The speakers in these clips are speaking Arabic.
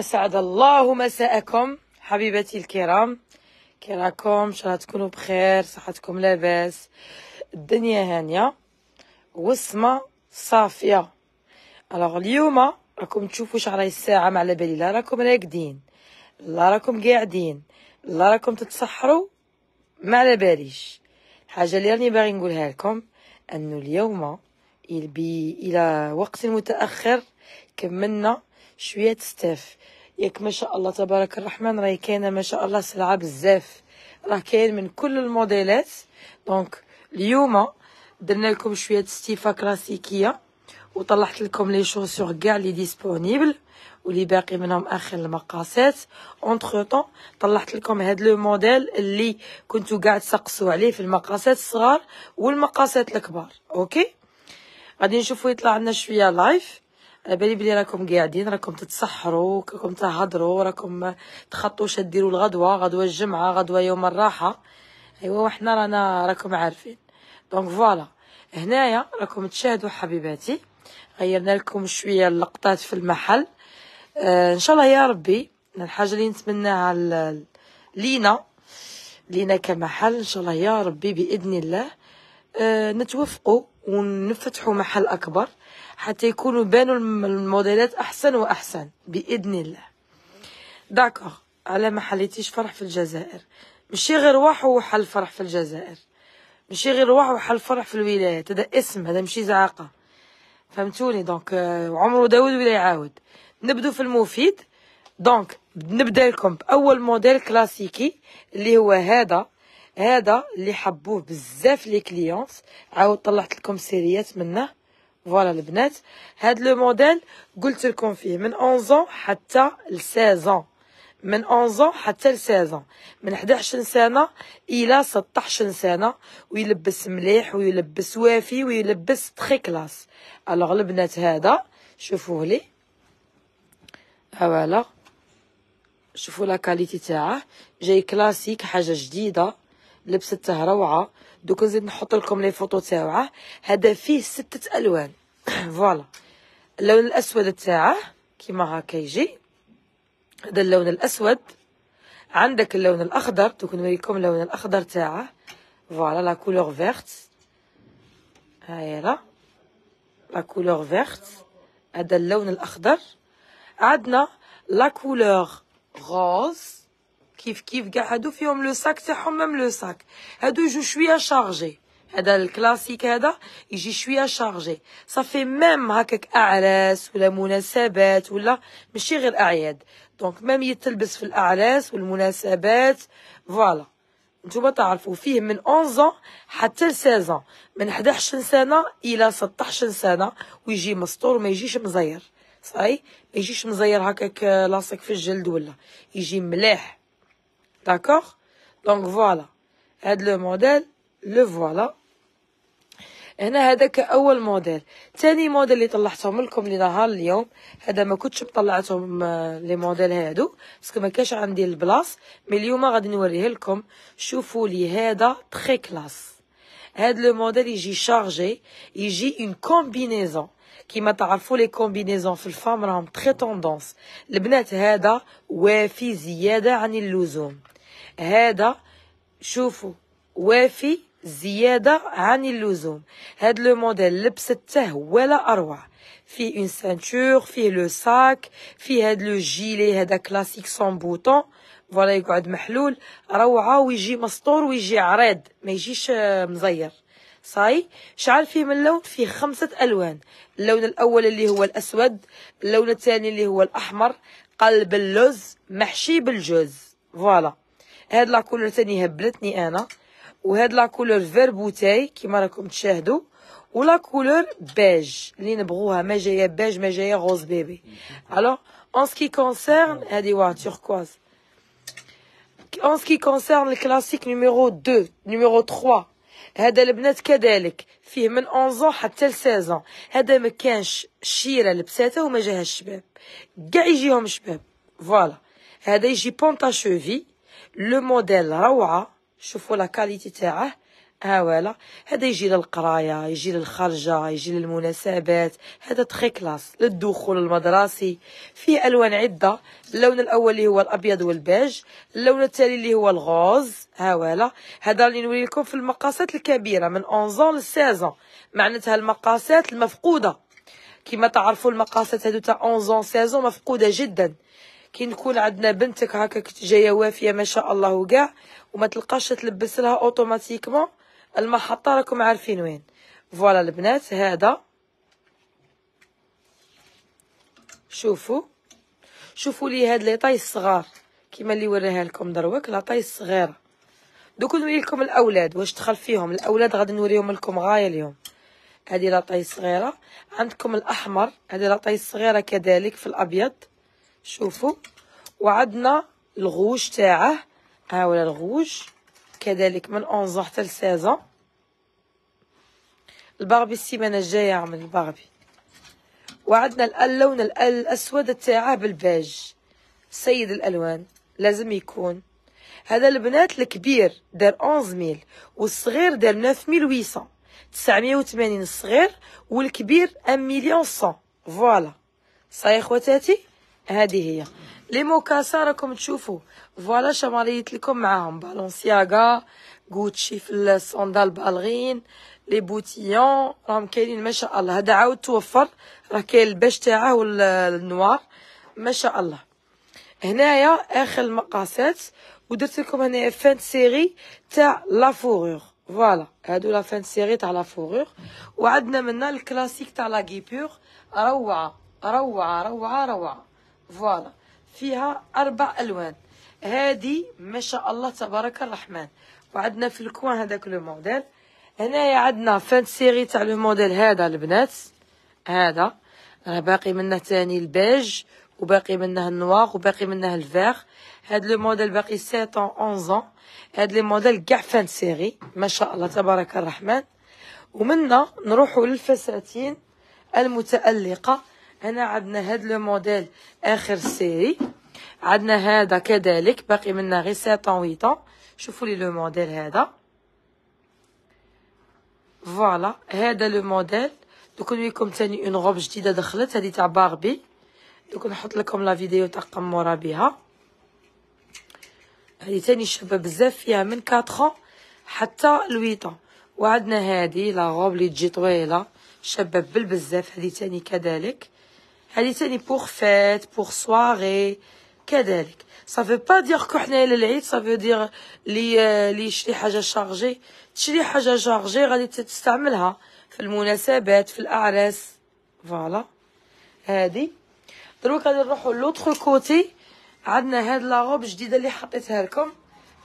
أسعد الله مساءكم حبيباتي الكرام كي راكم ان شاء الله تكونوا بخير صحتكم لاباس الدنيا هانيه والسما صافيه الوغ اليوم راكم تشوفوا شعراي الساعه ما على بالي لا راكم راقدين لا راكم قاعدين لا راكم تتسحروا ما على باليش الحاجه اللي راني باغي نقولها لكم انه اليوم الى وقت متاخر كملنا شويه تستاف ياك ما شاء الله تبارك الرحمن راهي كاينه ما شاء الله سلعه بزاف راه كاين من كل الموديلات دونك اليوم درنا لكم شويه استيفا كلاسيكيه وطلعت لكم لي شوسور كاع لي ديسپونبل ولي باقي منهم اخر المقاسات اونتر طون طلعت لكم هاد لو موديل اللي كنتو كاع تسقسوا عليه في المقاسات الصغار والمقاسات الكبار اوكي غادي نشوفو يطلع لنا شويه لايف بالي بلي راكم قاعدين راكم تتسحروا راكم تهضروا راكم تخطوا واش ديروا الغدوه غدوه الجمعه غدوه يوم الراحه ايوا وحنا رانا راكم عارفين دونك فوالا هنايا راكم تشاهدوا حبيباتي غيرنا لكم شويه اللقطات في المحل آه ان شاء الله يا ربي الحاجه اللي نتمناها لينا لينا كمحل ان شاء الله يا ربي باذن الله آه نتوفقوا ونفتحوا محل اكبر حتى يكونوا بانوا الموديلات احسن واحسن باذن الله داكوغ على ما حليتيش فرح في الجزائر ماشي غير واحد وحل فرح في الجزائر ماشي غير واحد وحل فرح في الولايات هذا اسم هذا ماشي زعاقه فهمتوني دونك euh, عمرو داود ولا يعاود نبدو في المفيد دونك نبدا لكم باول موديل كلاسيكي اللي هو هذا هذا اللي حبوه بزاف لي كليونس عاود طلعت لكم سيريات منه فوالا البنات هاد لو موديل قلت لكم فيه من 11 حتى ل 16 من 11 حتى ل 16 من 11 سنه الى 16 سنه ويلبس مليح ويلبس وافي ويلبس تري كلاس الوغ البنات هذا شوفوه لي هاولا شوفوا لا كاليتي تاعه جاي كلاسيك حاجه جديده لبسته روعه دوك نزيد نحط لكم لي فوتو تاعه هذا فيه سته الوان فوالا اللون الاسود تاعه كيما هكا يجي هذا اللون الاسود عندك اللون الاخضر دوك نوريكم اللون الاخضر تاعه فوالا لا كولور فيرت هايلا لا كولور فيرت هذا اللون الاخضر عندنا لا كولور روز كيف كيف كاع هادو فيهم لو ساك تاعهم ميم لو ساك هادو يجو شويه شارجي هذا الكلاسيك هذا يجي شويه شارجي صافي ميم هكاك اعراس ولا مناسبات ولا ماشي غير اعياد دونك ميم يتلبس في الاعراس والمناسبات فوالا نتوما تعرفوا فيه من 11 حتى ل 16 من 11 سنه الى 16 سنه ويجي مسطور ما يجيش مزير صاي ما يجيش مزير هكاك آه، لاصق في الجلد ولا يجي مليح D'accord Donc voilà. هاد لو موديل لو فوالا هنا هذاك اول موديل ثاني موديل اللي طلعتهم لكم لنهار اليوم هذا ما كنتش طلعتهم لي موديل هادو باسكو ما كاش عندي البلاص مي اليوم غادي نوريه لكم شوفوا لي هذا تري كلاس هاد لو موديل يجي شارجي يجي اون كومبينيزون كيما تعرفوا لي كومبينيزون في الفام راهم تري توندونس البنات هذا وافي زياده عن اللزوم هذا شوفوا وافي زياده عن اللزوم هاد لو موديل لبسته ولا اروع فيه اون سانتور فيه لو ساك فيه هاد لو جيلي هذا كلاسيك سون بوطون فوالا يقعد محلول روعه ويجي مسطور ويجي عريض ما يجيش آه، مزير صاي شعر فيه من لون فيه خمسة ألوان اللون الأول اللي هو الأسود اللون الثاني اللي هو الأحمر قلب اللوز محشي بالجوز فوالا هاد لاكولور تاني هبلتني انا وهاد لاكولور فيربوتاي فير بوتاي كيما راكم تشاهدوا ولا كولور بيج اللي نبغوها ما جايه بيج ما جايه غوز بيبي الوغ ان سكي كونسيرن هادي واه تركواز اون سكي كونسيرن الكلاسيك نيميرو 2, نيميرو 3, هذا البنات كذلك فيه من 11 حتى ل 16 هذا ما كانش شيره لبساته وما جاها الشباب كاع يجيهم شباب فوالا هذا يجي بونطاشوفي شوفي لو موديل روعه شوفوا لا كاليتي تاعه ها ولا هذا يجي للقرايه يجي للخرجه يجي للمناسبات هذا تخي كلاس للدخول المدرسي فيه الوان عده اللون الاول اللي هو الابيض والبيج اللون التالي اللي هو الغوز ولا هذا اللي نوريكم في المقاسات الكبيره من 11 ل 16 معناتها المقاسات المفقوده كما تعرفوا المقاسات هذو تاع 11 16 مفقوده جدا كي نكون عندنا بنتك هكاك جايه وافيه ما شاء الله وكاع وما تلقاش تلبس لها اوتوماتيكمون المحطة راكم عارفين وين فوالا البنات هذا شوفوا شوفوا لي هاد لي طاي الصغار كيما اللي وراها لكم دروك لاطاي الصغيره دوك نوري لكم الاولاد واش دخل فيهم الاولاد غادي نوريهم لكم غايه اليوم لا لاطاي صغيره عندكم الاحمر لا لاطاي صغيره كذلك في الابيض شوفوا وعندنا الغوج تاعه ها ولا الغوج كذلك من 11 حتى ل 16 الباربي السيمانه الجايه عمل الباربي وعندنا اللون الاسود تاعه بالباج سيد الالوان لازم يكون هذا البنات الكبير دار 11000 والصغير دار 9800 980 الصغير والكبير 1 مليون 100 فوالا صاي خواتاتي هذه هي لي موكاسا راكم تشوفوا فوالا شماليت لكم معاهم بالونسياغا غوتشي في الصندال بالغين لي بوتيون راهم كاينين ما شاء الله هذا عاود توفر راه كاين الباش تاعه والنوار ما شاء الله هنايا اخر المقاسات ودرت لكم هنايا فان سيري تاع لا فورور فوالا هادو لا فان سيري تاع لا فورور وعندنا منا الكلاسيك تاع لا كيبور روعه روعه روعه روعه فوالا فيها أربع ألوان هادي ما شاء الله تبارك الرحمن وعندنا في الكوان هذاك لو موديل هنايا عندنا فان سيري تاع لو موديل هذا البنات هذا راه باقي منه تاني البيج وباقي منه النوار وباقي منه الفيغ هاد لو موديل باقي 7 اون 11 هاد لي موديل كاع فان سيري ما شاء الله تبارك الرحمن ومنا نروحوا للفساتين المتألقة هنا عندنا هاد لو موديل اخر سيري عندنا هذا كذلك باقي منا غير سيطان ويطان شوفوا لي لو موديل هذا فوالا هذا لو موديل دوك نوريكم تاني اون روب جديده دخلت هذه تاع باربي دوك نحط لكم لا فيديو تاع قمورة بها هذه تاني شابه بزاف فيها من 4 حتى 8 وعندنا هذه لا غوب لي تجي طويله شابه بالبزاف هذه تاني كذلك هذه تاني بور فيت بور سواري كذلك صافي با دير كو حنايا للعيد سا فو دير لي لي يشري حاجه شارجي تشري حاجه شارجي غادي تستعملها في المناسبات في الاعراس فوالا هادي دروك غادي نروحو لوطخ كوتي عندنا هاد لا روب جديده اللي حطيتها لكم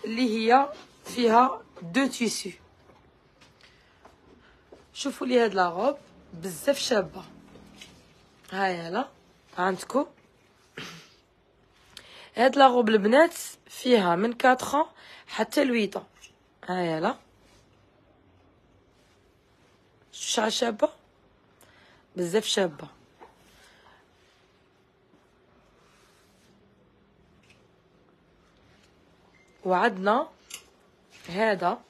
اللي هي فيها دو تيسو شوفوا لي هاد لا روب بزاف شابه هاي هلا عندكو هاد لاغوب البنات فيها من 4 حتى لويطة هاي هلا شحال شابة بزاف شابة وعدنا هذا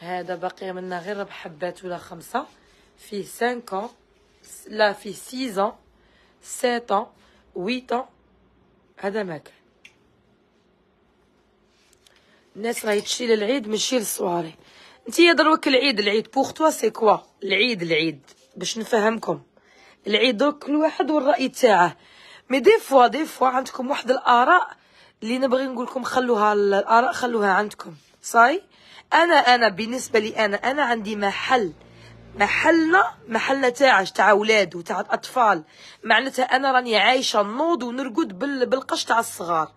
هذا باقي منا غير حبات ولا خمسة فيه سانكون لا في 6 ans 7 ans 8 ans هذا ما كان الناس راهي تشيل العيد ماشي للصواري انتيا دروك العيد العيد بوغ توا سي كوا العيد العيد باش نفهمكم العيد دروك كل واحد والراي تاعه مي دي فوا دي فوا عندكم واحد الاراء اللي نبغي نقول لكم خلوها الاراء خلوها عندكم صاي انا انا بالنسبه لي انا انا عندي محل محلنا محلنا تاعش تاع ولاد وتاع الاطفال معناتها انا راني عايشه نوض ونرقد بالقش تاع الصغار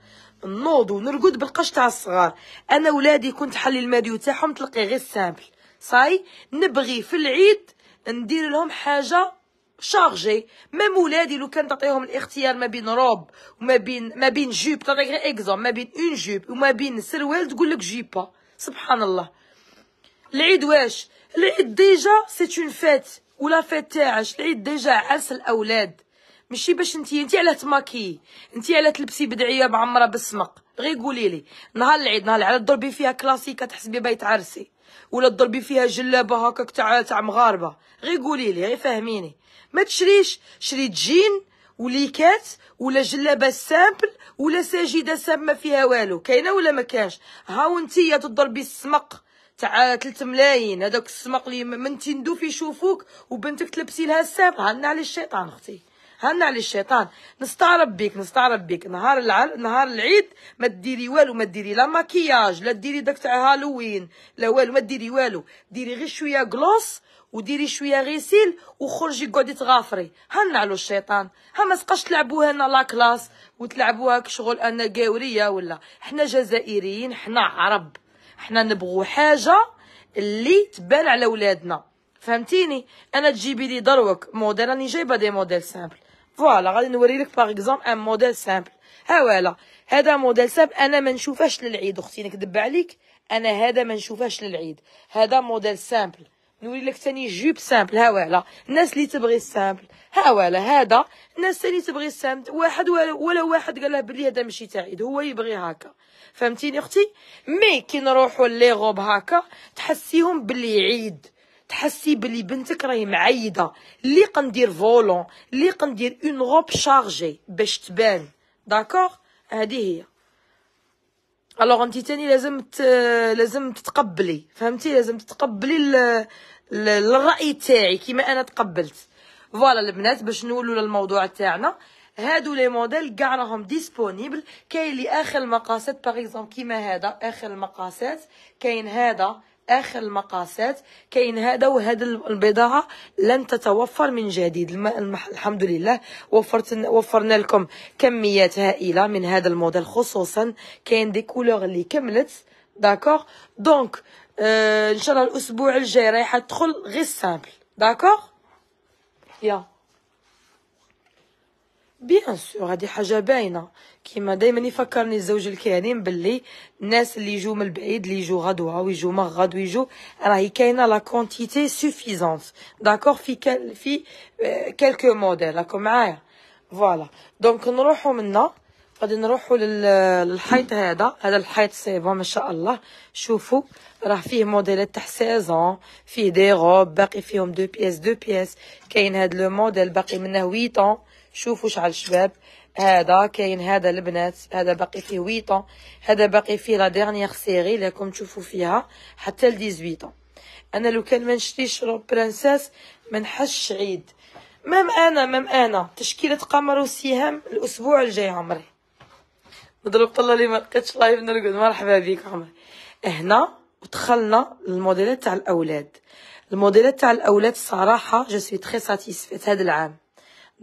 نوض ونرقد بالقش تاع الصغار انا ولادي كنت حلي الماديو تاعهم تلقي غير سامبل صاي نبغي في العيد ندير لهم حاجه شارجي ميم ولادي لو كان تعطيهم الاختيار ما بين روب وما بين ما بين جوب تعطيك غير اكزوم ما بين اون جوب وما بين سروال تقول لك جيبا سبحان الله العيد واش العيد ديجا سيت اون فيت ولا فيت تاعش العيد ديجا عرس الاولاد ماشي باش انتي انتي علاه تماكي انتي علاه تلبسي بدعيه معمره بالسمق غير قولي لي نهار العيد نهار العيد ضربي فيها كلاسيكا تحسبي بيت عرسي ولا تضربي فيها جلابه هكاك تاع تاع مغاربه غير قولي لي غير فهميني ما تشريش شري جين وليكات ولا جلابه سامبل ولا ساجده سامه فيها والو كاينه ولا ما كانش ها وانتي تضربي السمق تاع 3 ملايين هذاك السمق اللي من تندوف يشوفوك وبنتك تلبسي لها الساف هانا على الشيطان اختي هانا على الشيطان نستعرب بيك نستعرب بيك نهار العل... نهار العيد ما ديري والو ما ديري لا ماكياج لا ديري داك تاع هالوين لا والو ما ديري والو ديري غير شويه غلوس وديري شويه غسيل وخرجي قعدي تغافري على الشيطان ها ما تبقاش تلعبوها هنا لا كلاس وتلعبوها كشغل انا قاوريه ولا حنا جزائريين حنا عرب حنا نبغوا حاجه اللي تبان على ولادنا فهمتيني انا تجيبي لي دروك موديل راني جايبه دي موديل سامبل فوالا غادي نوري لك باغ اكزومبل ان موديل سامبل ولا هذا موديل سامبل انا ما نشوفهاش للعيد اختي نكذب عليك انا هذا ما نشوفهاش للعيد هذا موديل سامبل نقول لك ثاني جوب سامبل ها واعله الناس اللي تبغي السامبل ها واعله هذا الناس اللي تبغي السامبل واحد ولا واحد قال له بلي هذا ماشي تاعي هو يبغي هكا فهمتيني اختي مي كي نروحوا لي غوب هكا تحسيهم بلي عيد تحسي بلي بنتك راهي معيده اللي قندير فولون اللي قندير اون غوب شارجي باش تبان داكوغ هذه هي الوغ انت تاني لازم لازم تتقبلي فهمتي لازم تتقبلي الراي تاعي كيما انا تقبلت فوالا البنات باش نولوا للموضوع تاعنا هادو لي موديل كاع راهم ديسپونيبل كاين لي اخر المقاسات باغ اكزومبل كيما هذا اخر المقاسات كاين هذا اخر المقاسات كاين هذا وهذا البضاعه لن تتوفر من جديد الحمد لله وفرت وفرنا لكم كميات هائله من هذا الموديل خصوصا كاين دي كولور اللي كملت داكوغ دونك آه ان شاء الله الاسبوع الجاي رايحه تدخل غير سامبل داكوغ يا yeah. بيان سور هادي حاجه باينه كيما دائما يفكرني الزوج الكريم باللي الناس اللي يجوا من البعيد اللي يجوا غدوه ويجوا مغد ويجوا راهي كاينه لا كونتيتي سيفيزونت داكور في كال في كالكو موديل راكم معايا فوالا دونك نروحوا منا غادي نروحوا للحيط هذا هذا الحيط سيبون ما شاء الله شوفوا راه فيه موديلات تاع سيزون فيه دي روب باقي فيهم دو بيس دو بيس كاين هاد لو موديل باقي منه 8 شوفوا شعل شباب هذا كاين هذا البنات هذا باقي فيه 8 هذا باقي فيه لا ديرنيغ سيري لكم تشوفوا فيها حتى ل 18 انا لو كان ما نشريش روب برانساس ما نحش عيد مام انا مام انا تشكيله قمر وسهام الاسبوع الجاي عمري نضرب طلة اللي ما لقيتش لايف نرقد مرحبا بك عمري هنا ودخلنا للموديلات تاع الاولاد الموديلات تاع الاولاد صراحه جو سوي تري ساتيسفيت هذا العام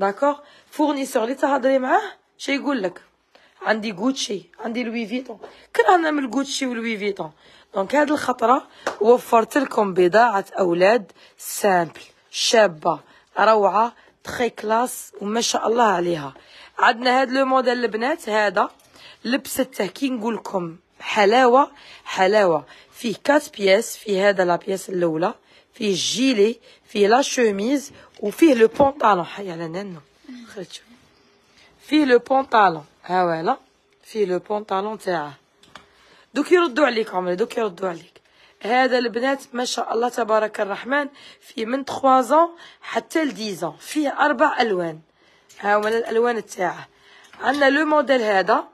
داكوغ فورنيسور اللي تهضري معاه شي يقول لك عندي غوتشي عندي لوي فيتون كرهنا من غوتشي ولوي فيتون دونك هاد الخطره وفرت لكم بضاعه اولاد سامبل شابه روعه تخي كلاس وما شاء الله عليها عندنا هاد لو موديل البنات هذا لبسته كي نقول لكم حلاوه حلاوه فيه كات بياس في هذا لابياس الاولى فيه الجيلي فيه لا شوميز وفيه لو بونطالون حي على نانا خرج فيه لو بونطالون ها والا فيه لو بونطالون تاعه دوك يردوا عليك عمري دوك يردوا عليك هذا البنات ما شاء الله تبارك الرحمن فيه من 3 حتى ل 10 فيه اربع الوان ها هو الالوان تاعه عندنا لو موديل هذا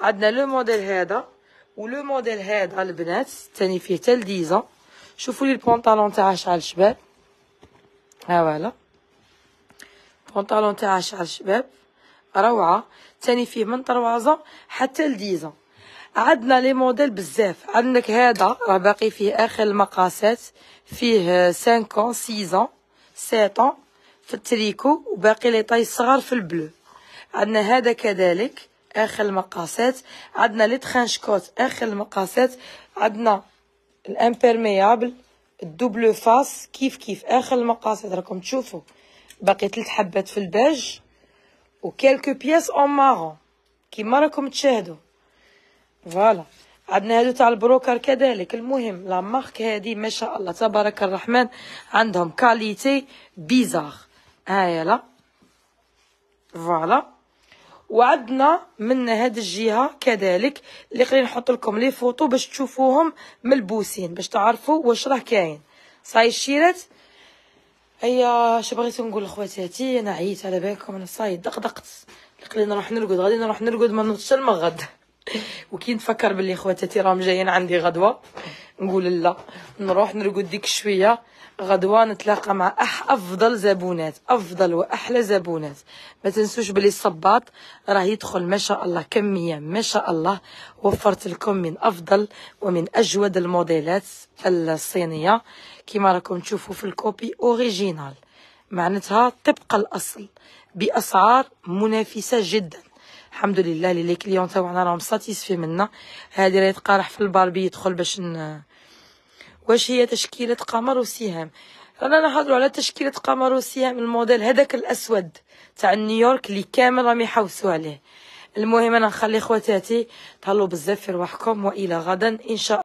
عندنا لو موديل هذا ولو موديل هذا البنات تاني فيه حتى لديزا شوفوا لي البونطالون تاعها شحال شباب ها فوالا البونطالون تاعها شحال شباب روعه تاني فيه من طروازه حتى لديزا عندنا لي موديل بزاف عندك هذا راه باقي فيه اخر المقاسات فيه 5 ans 6 ah, ans 7 في التريكو وباقي لي طاي صغار في البلو عندنا هذا كذلك اخر المقاسات عندنا لي ترانشكوت اخر المقاسات عندنا الامبيرميابل الدوبلو فاس كيف كيف اخر المقاسات راكم تشوفوا باقي ثلاث حبات في البيج وكالكو بياس اون مارون كيما راكم تشاهدوا فوالا عندنا هادو تاع البروكر كذلك المهم لا مارك هادي ما شاء الله تبارك الرحمن عندهم كاليتي بيزار هايلا فوالا وعندنا من هاد الجهه كذلك اللي غادي نحط لكم لي فوطو باش تشوفوهم ملبوسين باش تعرفوا واش راه كاين صاي الشيرات هيا اش بغيت نقول لخواتاتي انا عييت على بالكم انا صاي دقدقت قلت لي نروح نرقد غادي نروح نرقد ما نوضش المغد وكي نتفكر باللي خواتاتي راهم جايين عندي غدوه نقول لا نروح نرقد ديك شويه غدوة نتلاقى مع أح أفضل زبونات أفضل وأحلى زبونات ما تنسوش بلي الصباط راه يدخل ما شاء الله كمية ما شاء الله وفرت لكم من أفضل ومن أجود الموديلات الصينية كما راكم تشوفوا في الكوبي أوريجينال معناتها طبق الأصل بأسعار منافسة جدا الحمد لله اللي لي كليون تاعنا راهم ساتيسفي منا هادي راهي تقارح في الباربي يدخل باش ن... واش هي تشكيلة قمر وسهام رانا نحضروا على تشكيلة قمر وسهام الموديل هذاك الأسود تاع نيويورك اللي كامل رامي حوسوا عليه المهم انا نخلي خواتاتي تهلوا بزاف في رواحكم والى غدا ان شاء الله